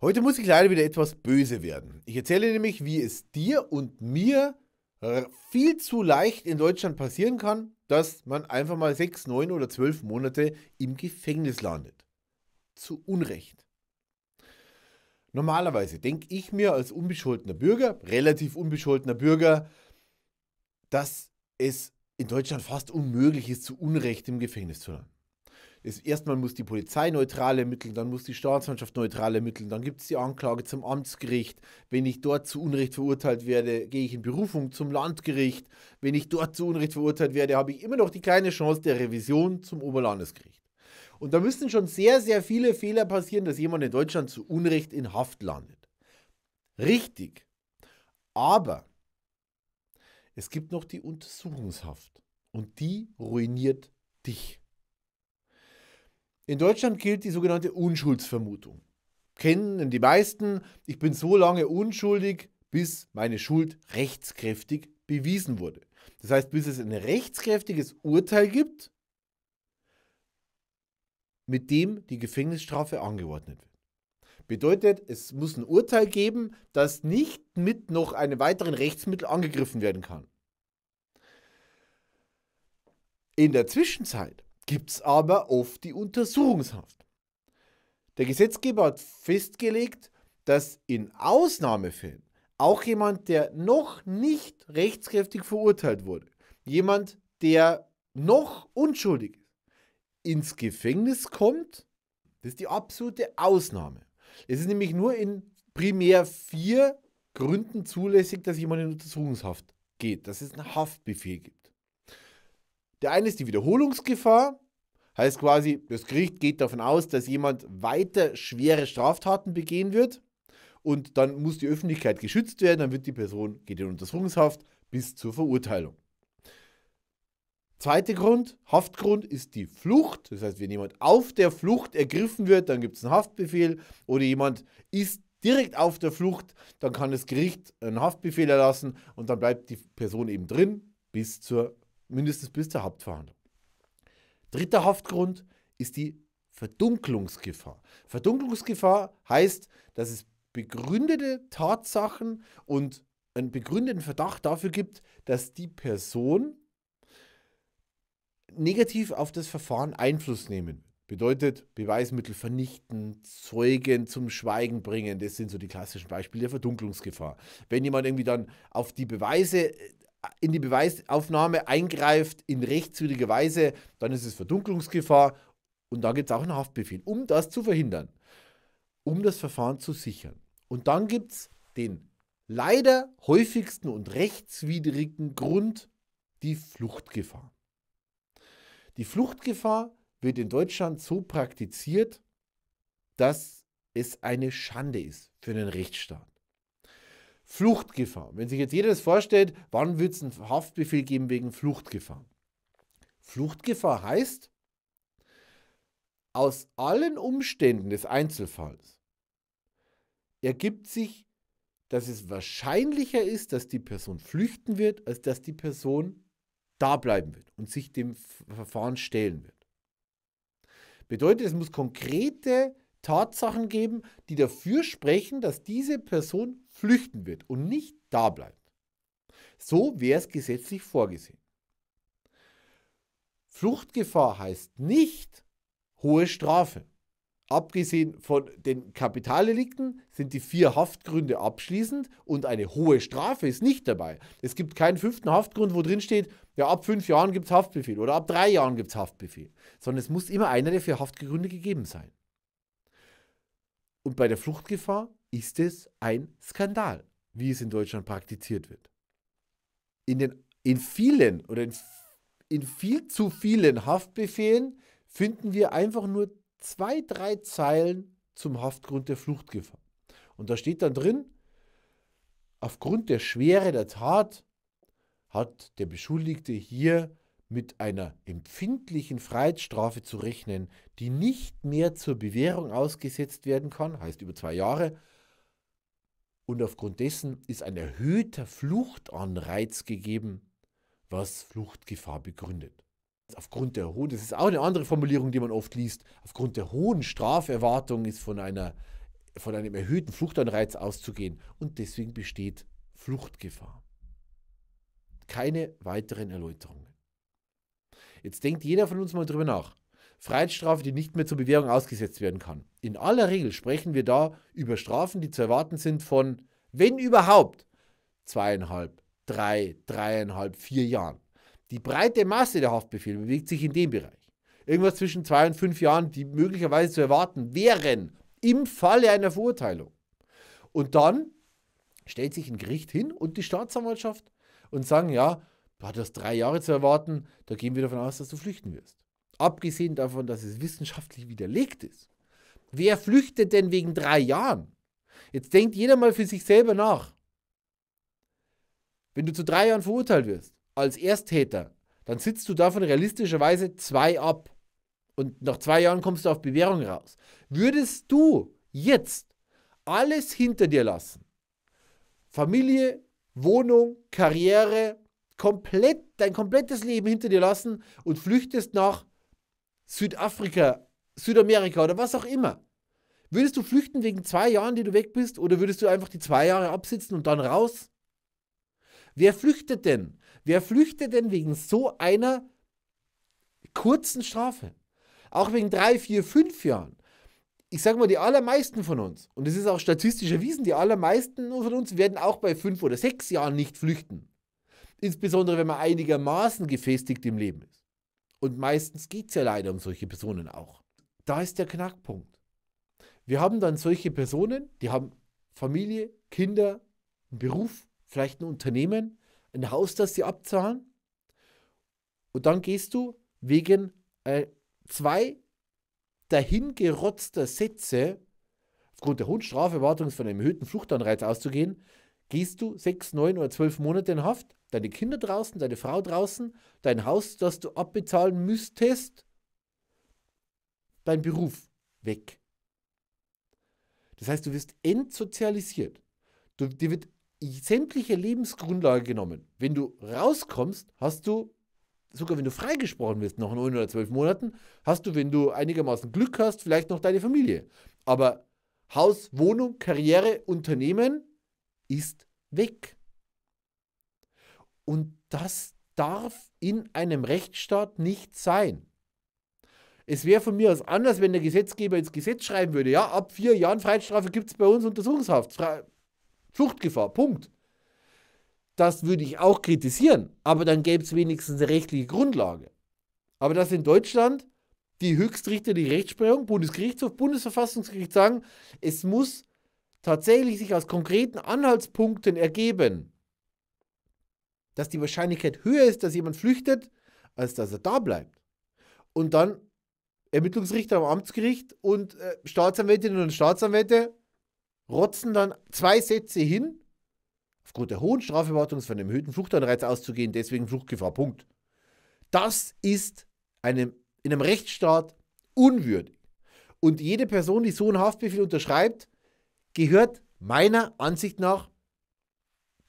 Heute muss ich leider wieder etwas böse werden. Ich erzähle nämlich, wie es dir und mir viel zu leicht in Deutschland passieren kann, dass man einfach mal sechs, neun oder zwölf Monate im Gefängnis landet. Zu Unrecht. Normalerweise denke ich mir als unbescholtener Bürger, relativ unbescholtener Bürger, dass es in Deutschland fast unmöglich ist, zu Unrecht im Gefängnis zu landen ist, erstmal muss die Polizei neutral ermitteln, dann muss die Staatsmannschaft neutral ermitteln, dann gibt es die Anklage zum Amtsgericht. Wenn ich dort zu Unrecht verurteilt werde, gehe ich in Berufung zum Landgericht. Wenn ich dort zu Unrecht verurteilt werde, habe ich immer noch die kleine Chance der Revision zum Oberlandesgericht. Und da müssen schon sehr, sehr viele Fehler passieren, dass jemand in Deutschland zu Unrecht in Haft landet. Richtig. Aber es gibt noch die Untersuchungshaft. Und die ruiniert dich. In Deutschland gilt die sogenannte Unschuldsvermutung. Kennen die meisten, ich bin so lange unschuldig, bis meine Schuld rechtskräftig bewiesen wurde. Das heißt, bis es ein rechtskräftiges Urteil gibt, mit dem die Gefängnisstrafe angeordnet wird. Bedeutet, es muss ein Urteil geben, das nicht mit noch einem weiteren Rechtsmittel angegriffen werden kann. In der Zwischenzeit gibt es aber oft die Untersuchungshaft. Der Gesetzgeber hat festgelegt, dass in Ausnahmefällen auch jemand, der noch nicht rechtskräftig verurteilt wurde, jemand, der noch unschuldig ist, ins Gefängnis kommt, das ist die absolute Ausnahme. Es ist nämlich nur in primär vier Gründen zulässig, dass jemand in Untersuchungshaft geht, dass es einen Haftbefehl gibt. Der eine ist die Wiederholungsgefahr, heißt quasi, das Gericht geht davon aus, dass jemand weiter schwere Straftaten begehen wird und dann muss die Öffentlichkeit geschützt werden, dann wird die Person, geht in Untersuchungshaft bis zur Verurteilung. Zweiter Grund, Haftgrund ist die Flucht. Das heißt, wenn jemand auf der Flucht ergriffen wird, dann gibt es einen Haftbefehl oder jemand ist direkt auf der Flucht, dann kann das Gericht einen Haftbefehl erlassen und dann bleibt die Person eben drin bis zur Verurteilung mindestens bis zur Hauptverhandlung. Dritter Haftgrund ist die Verdunklungsgefahr. Verdunklungsgefahr heißt, dass es begründete Tatsachen und einen begründeten Verdacht dafür gibt, dass die Person negativ auf das Verfahren Einfluss nehmen. Bedeutet Beweismittel vernichten, Zeugen zum Schweigen bringen. Das sind so die klassischen Beispiele der Verdunklungsgefahr. Wenn jemand irgendwie dann auf die Beweise äh, in die Beweisaufnahme eingreift in rechtswidriger Weise, dann ist es Verdunklungsgefahr und dann gibt es auch einen Haftbefehl, um das zu verhindern, um das Verfahren zu sichern. Und dann gibt es den leider häufigsten und rechtswidrigen Grund, die Fluchtgefahr. Die Fluchtgefahr wird in Deutschland so praktiziert, dass es eine Schande ist für einen Rechtsstaat. Fluchtgefahr. Wenn sich jetzt jeder das vorstellt, wann wird es einen Haftbefehl geben wegen Fluchtgefahr? Fluchtgefahr heißt, aus allen Umständen des Einzelfalls ergibt sich, dass es wahrscheinlicher ist, dass die Person flüchten wird, als dass die Person da bleiben wird und sich dem Verfahren stellen wird. Bedeutet, es muss konkrete Tatsachen geben, die dafür sprechen, dass diese Person flüchten wird und nicht da bleibt. So wäre es gesetzlich vorgesehen. Fluchtgefahr heißt nicht hohe Strafe. Abgesehen von den Kapitaldelikten sind die vier Haftgründe abschließend und eine hohe Strafe ist nicht dabei. Es gibt keinen fünften Haftgrund, wo drin steht, ja, ab fünf Jahren gibt es Haftbefehl oder ab drei Jahren gibt es Haftbefehl, sondern es muss immer einer der vier Haftgründe gegeben sein. Und bei der Fluchtgefahr ist es ein Skandal, wie es in Deutschland praktiziert wird. In, den, in vielen oder in, in viel zu vielen Haftbefehlen finden wir einfach nur zwei, drei Zeilen zum Haftgrund der Fluchtgefahr. Und da steht dann drin, aufgrund der Schwere der Tat hat der Beschuldigte hier mit einer empfindlichen Freiheitsstrafe zu rechnen, die nicht mehr zur Bewährung ausgesetzt werden kann, heißt über zwei Jahre, und aufgrund dessen ist ein erhöhter Fluchtanreiz gegeben, was Fluchtgefahr begründet. Aufgrund der hohen, das ist auch eine andere Formulierung, die man oft liest, aufgrund der hohen Straferwartung ist von, einer, von einem erhöhten Fluchtanreiz auszugehen und deswegen besteht Fluchtgefahr. Keine weiteren Erläuterungen. Jetzt denkt jeder von uns mal drüber nach. Freiheitsstrafe, die nicht mehr zur Bewährung ausgesetzt werden kann. In aller Regel sprechen wir da über Strafen, die zu erwarten sind von, wenn überhaupt, zweieinhalb, drei, dreieinhalb, vier Jahren. Die breite Masse der Haftbefehle bewegt sich in dem Bereich. Irgendwas zwischen zwei und fünf Jahren, die möglicherweise zu erwarten wären, im Falle einer Verurteilung. Und dann stellt sich ein Gericht hin und die Staatsanwaltschaft und sagen, ja, Du hattest drei Jahre zu erwarten, da gehen wir davon aus, dass du flüchten wirst. Abgesehen davon, dass es wissenschaftlich widerlegt ist. Wer flüchtet denn wegen drei Jahren? Jetzt denkt jeder mal für sich selber nach. Wenn du zu drei Jahren verurteilt wirst, als Ersttäter, dann sitzt du davon realistischerweise zwei ab. Und nach zwei Jahren kommst du auf Bewährung raus. Würdest du jetzt alles hinter dir lassen? Familie, Wohnung, Karriere, komplett, dein komplettes Leben hinter dir lassen und flüchtest nach Südafrika, Südamerika oder was auch immer. Würdest du flüchten wegen zwei Jahren, die du weg bist, oder würdest du einfach die zwei Jahre absitzen und dann raus? Wer flüchtet denn? Wer flüchtet denn wegen so einer kurzen Strafe? Auch wegen drei, vier, fünf Jahren. Ich sage mal, die allermeisten von uns, und es ist auch statistisch erwiesen, die allermeisten von uns werden auch bei fünf oder sechs Jahren nicht flüchten. Insbesondere wenn man einigermaßen gefestigt im Leben ist. Und meistens geht es ja leider um solche Personen auch. Da ist der Knackpunkt. Wir haben dann solche Personen, die haben Familie, Kinder, einen Beruf, vielleicht ein Unternehmen, ein Haus, das sie abzahlen. Und dann gehst du wegen äh, zwei dahingerotzter Sätze aufgrund der hohen Straferwartung von einem erhöhten Fluchtanreiz auszugehen, gehst du sechs, neun oder zwölf Monate in Haft, deine Kinder draußen, deine Frau draußen, dein Haus, das du abbezahlen müsstest, dein Beruf weg. Das heißt, du wirst entsozialisiert. Du, dir wird sämtliche Lebensgrundlage genommen. Wenn du rauskommst, hast du, sogar wenn du freigesprochen wirst, nach neun oder zwölf Monaten, hast du, wenn du einigermaßen Glück hast, vielleicht noch deine Familie. Aber Haus, Wohnung, Karriere, Unternehmen, ist weg. Und das darf in einem Rechtsstaat nicht sein. Es wäre von mir aus anders, wenn der Gesetzgeber ins Gesetz schreiben würde, ja, ab vier Jahren Freiheitsstrafe gibt es bei uns Untersuchungshaft, Fluchtgefahr, Punkt. Das würde ich auch kritisieren, aber dann gäbe es wenigstens eine rechtliche Grundlage. Aber dass in Deutschland die höchstrichterliche Rechtsprechung, Bundesgerichtshof, Bundesverfassungsgericht sagen, es muss tatsächlich sich aus konkreten Anhaltspunkten ergeben, dass die Wahrscheinlichkeit höher ist, dass jemand flüchtet, als dass er da bleibt. Und dann Ermittlungsrichter am Amtsgericht und äh, Staatsanwältinnen und Staatsanwälte rotzen dann zwei Sätze hin, aufgrund der hohen Strafverwaltung von einem erhöhten Fluchtanreiz auszugehen, deswegen Fluchtgefahr, Punkt. Das ist einem, in einem Rechtsstaat unwürdig. Und jede Person, die so einen Haftbefehl unterschreibt, gehört meiner Ansicht nach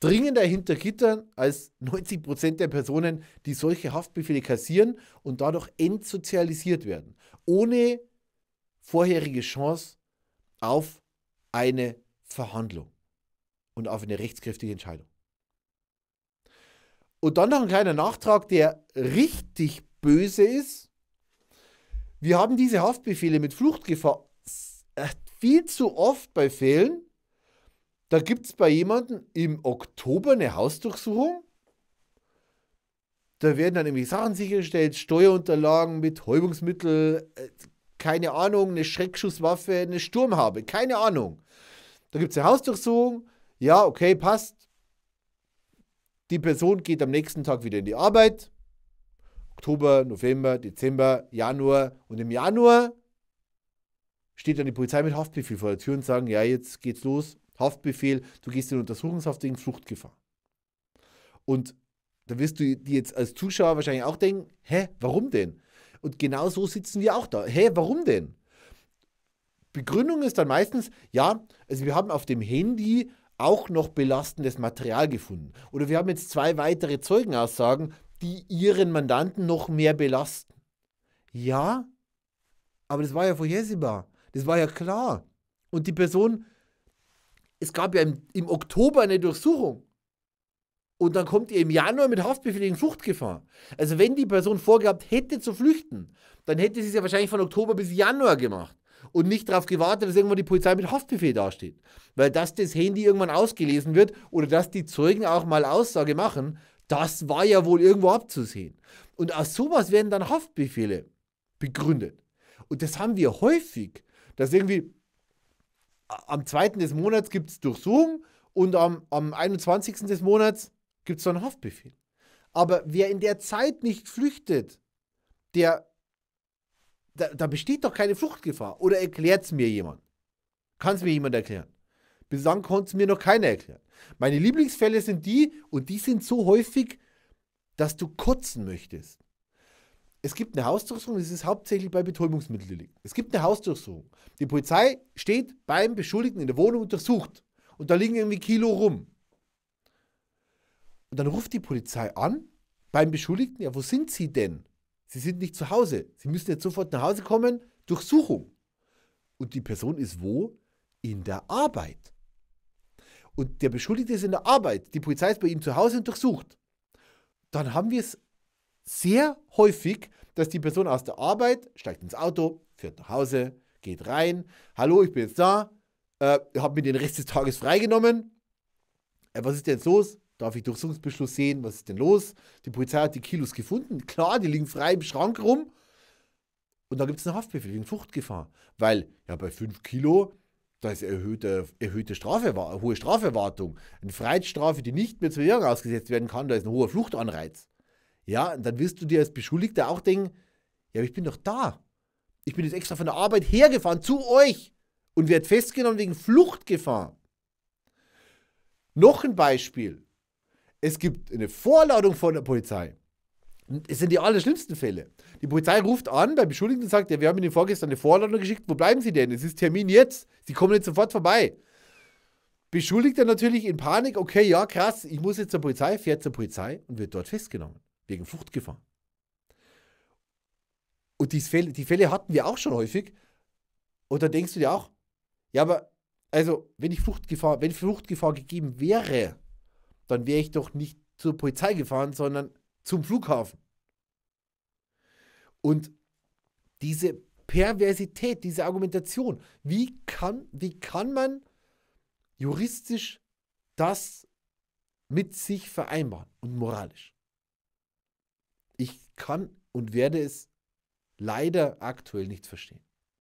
dringender hinter Gittern als 90 der Personen, die solche Haftbefehle kassieren und dadurch entsozialisiert werden, ohne vorherige Chance auf eine Verhandlung und auf eine rechtskräftige Entscheidung. Und dann noch ein kleiner Nachtrag, der richtig böse ist. Wir haben diese Haftbefehle mit Fluchtgefahr. Äh, viel zu oft bei Fällen, da gibt es bei jemandem im Oktober eine Hausdurchsuchung. Da werden dann nämlich Sachen sichergestellt, Steuerunterlagen, Betäubungsmittel, äh, keine Ahnung, eine Schreckschusswaffe, eine Sturmhaube, keine Ahnung. Da gibt es eine Hausdurchsuchung, ja, okay, passt. Die Person geht am nächsten Tag wieder in die Arbeit. Oktober, November, Dezember, Januar. Und im Januar steht dann die Polizei mit Haftbefehl vor der Tür und sagen, ja, jetzt geht's los, Haftbefehl, du gehst in Untersuchungshaft wegen Fluchtgefahr. Und da wirst du dir jetzt als Zuschauer wahrscheinlich auch denken, hä, warum denn? Und genau so sitzen wir auch da. Hä, warum denn? Begründung ist dann meistens, ja, also wir haben auf dem Handy auch noch belastendes Material gefunden. Oder wir haben jetzt zwei weitere Zeugenaussagen, die ihren Mandanten noch mehr belasten. Ja, aber das war ja vorhersehbar. Das war ja klar. Und die Person, es gab ja im, im Oktober eine Durchsuchung. Und dann kommt ihr im Januar mit Haftbefehl in Fluchtgefahr. Also wenn die Person vorgehabt hätte zu flüchten, dann hätte sie es ja wahrscheinlich von Oktober bis Januar gemacht und nicht darauf gewartet, dass irgendwann die Polizei mit Haftbefehl dasteht. Weil dass das Handy irgendwann ausgelesen wird oder dass die Zeugen auch mal Aussage machen, das war ja wohl irgendwo abzusehen. Und aus sowas werden dann Haftbefehle begründet. Und das haben wir häufig, dass irgendwie am 2. des Monats gibt es Durchsuchung und am, am 21. des Monats gibt es dann Haftbefehl. Aber wer in der Zeit nicht flüchtet, der, da, da besteht doch keine Fluchtgefahr. Oder erklärt es mir jemand? Kann es mir jemand erklären? Bislang konnte es mir noch keiner erklären. Meine Lieblingsfälle sind die, und die sind so häufig, dass du kotzen möchtest es gibt eine Hausdurchsuchung, das ist hauptsächlich bei Betäubungsmitteldelikten. Es gibt eine Hausdurchsuchung. Die Polizei steht beim Beschuldigten in der Wohnung und durchsucht. Und da liegen irgendwie Kilo rum. Und dann ruft die Polizei an beim Beschuldigten, ja, wo sind Sie denn? Sie sind nicht zu Hause. Sie müssen jetzt sofort nach Hause kommen, Durchsuchung. Und die Person ist wo? In der Arbeit. Und der Beschuldigte ist in der Arbeit. Die Polizei ist bei ihm zu Hause und durchsucht. Dann haben wir es sehr häufig, dass die Person aus der Arbeit steigt ins Auto, fährt nach Hause, geht rein. Hallo, ich bin jetzt da. Äh, habe mir den Rest des Tages freigenommen. Äh, was ist denn jetzt los? Darf ich Durchsuchungsbeschluss sehen? Was ist denn los? Die Polizei hat die Kilos gefunden. Klar, die liegen frei im Schrank rum. Und da gibt es einen Haftbefehl in Fluchtgefahr. Weil ja bei 5 Kilo, da ist erhöhte, erhöhte Strafe, hohe Straferwartung. Eine Freiheitsstrafe, die nicht mehr zur Bewährung ausgesetzt werden kann, da ist ein hoher Fluchtanreiz. Ja, und dann wirst du dir als Beschuldigter auch denken, ja, aber ich bin doch da. Ich bin jetzt extra von der Arbeit hergefahren zu euch und werde festgenommen wegen Fluchtgefahr. Noch ein Beispiel. Es gibt eine Vorladung von der Polizei. Es sind die allerschlimmsten Fälle. Die Polizei ruft an bei Beschuldigten und sagt, ja, wir haben Ihnen vorgestern eine Vorladung geschickt, wo bleiben Sie denn? Es ist Termin jetzt, Sie kommen jetzt sofort vorbei. Beschuldigter natürlich in Panik, okay, ja, krass, ich muss jetzt zur Polizei, fährt zur Polizei und wird dort festgenommen wegen Fluchtgefahr. Und die Fälle, die Fälle hatten wir auch schon häufig. Und da denkst du dir auch, ja, aber, also, wenn ich Fluchtgefahr, wenn Fluchtgefahr gegeben wäre, dann wäre ich doch nicht zur Polizei gefahren, sondern zum Flughafen. Und diese Perversität, diese Argumentation, wie kann, wie kann man juristisch das mit sich vereinbaren und moralisch? kann und werde es leider aktuell nicht verstehen.